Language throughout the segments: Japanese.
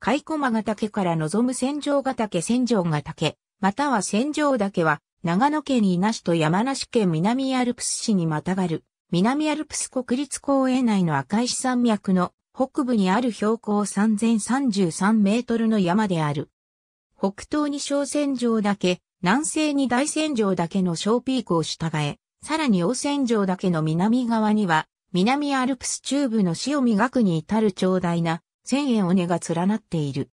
カコマガヶ岳から望む戦場ヶ岳戦場ヶ岳、または戦場岳は、長野県伊那市と山梨県南アルプス市にまたがる、南アルプス国立公園内の赤石山脈の北部にある標高3033メートルの山である。北東に小戦場岳、南西に大戦場岳の小ピークを従え、さらに大戦場岳の南側には、南アルプス中部の塩見岳に至る長大な1000円尾根が連なっている。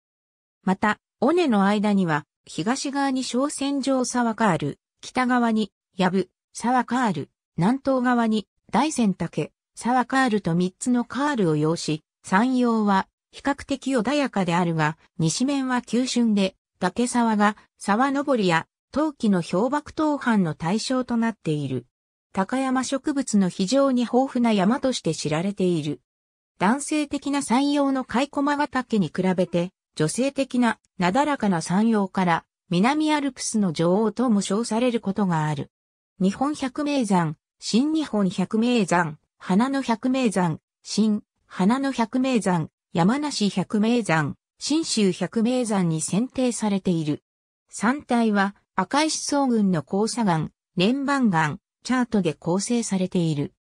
また、尾根の間には、東側に小船場沢カール、北側に、やぶ、沢カール、南東側に、大仙竹、沢カールと3つのカールを要し、山陽は、比較的穏やかであるが、西面は急峻で、崖沢が沢登りや陶器の氷瀑登藩の対象となっている。高山植物の非常に豊富な山として知られている。男性的な山陽の甲斐駒ヶ岳に比べて、女性的ななだらかな山陽から南アルプスの女王とも称されることがある。日本百名山、新日本百名山、花の百名山、新、花の百名山、山梨百名山、新州百名山に選定されている。山体は赤石草群の交差岩、連番岩、チャートで構成されている。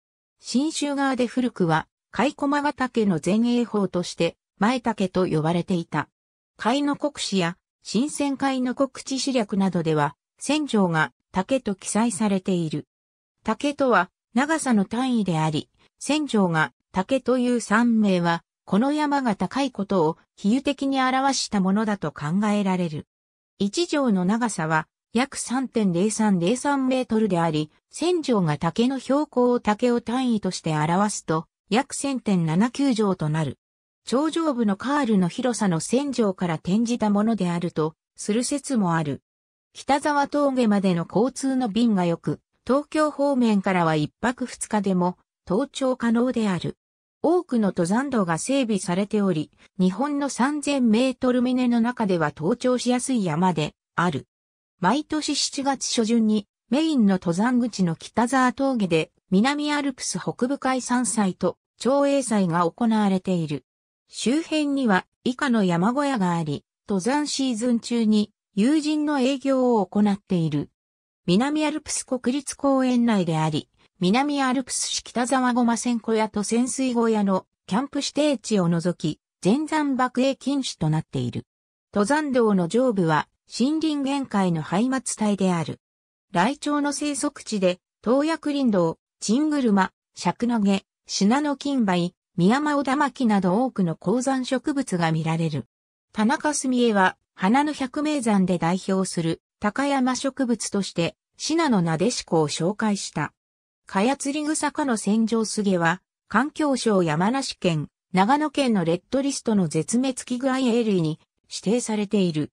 新州側で古くは甲駒ヶ岳の前衛法として、前岳と呼ばれていた。海の国史や、新鮮海の国地史略などでは、戦場が竹と記載されている。竹とは、長さの単位であり、戦場が竹という三名は、この山が高いことを比喩的に表したものだと考えられる。一条の長さは約3.0303メートルであり、千条が竹の標高を竹を単位として表すと、約1000.79畳となる。頂上部のカールの広さの1000畳から転じたものであると、する説もある。北沢峠までの交通の便が良く、東京方面からは一泊二日でも、登頂可能である。多くの登山道が整備されており、日本の3000メートル峰の中では登頂しやすい山である。毎年7月初旬にメインの登山口の北沢峠で南アルプス北部海山祭と長英祭が行われている。周辺には以下の山小屋があり、登山シーズン中に友人の営業を行っている。南アルプス国立公園内であり、南アルプス市北沢ごま線小屋と潜水小屋のキャンプ指定地を除き、全山爆営禁止となっている。登山道の上部は森林限界の廃末帯である。雷鳥の生息地で、東薬林道、チングルマ、シャクナゲ、シナノキンバイ、ミヤマオダマキなど多くの鉱山植物が見られる。田中澄江は、花の百名山で代表する高山植物として、シナノナデシコを紹介した。カヤツリグサ科の戦場スゲは、環境省山梨県、長野県のレッドリストの絶滅危害栄類に指定されている。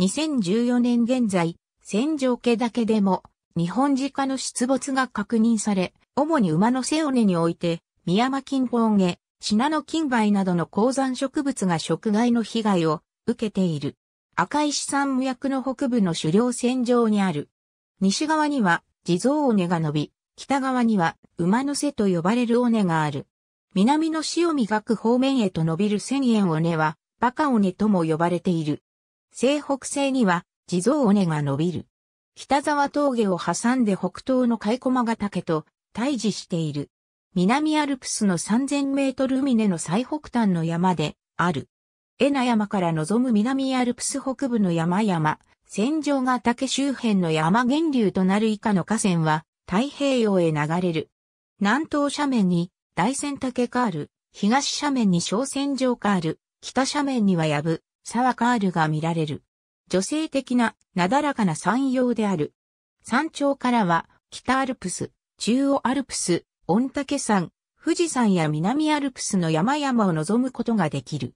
2014年現在、戦場家だけでも、日本自家の出没が確認され、主に馬の背尾根において、宮山近方へ、シナノ梅などの鉱山植物が食害の被害を受けている。赤石山無薬の北部の狩猟線上にある。西側には地蔵尾根が伸び、北側には馬の瀬と呼ばれる尾根がある。南の死を磨く方面へと伸びる千円尾根は、バカ尾根とも呼ばれている。西北西には地蔵尾根が伸びる。北沢峠を挟んで北東の貝駒ヶ岳と対峙している。南アルプスの3000メートル海根の最北端の山である。エナ山から望む南アルプス北部の山々、戦場が岳周辺の山源流となる以下の河川は太平洋へ流れる。南東斜面に大仙岳カール、東斜面に小仙城カール、北斜面にはやぶ、沢カールが見られる。女性的ななだらかな山陽である。山頂からは北アルプス、中央アルプス、御嶽山、富士山や南アルプスの山々を望むことができる。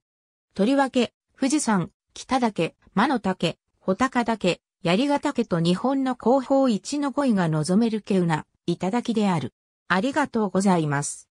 とりわけ、富士山、北岳、魔の岳、穂高岳、槍ヶ岳と日本の後方一の五位が望める稀有な頂である。ありがとうございます。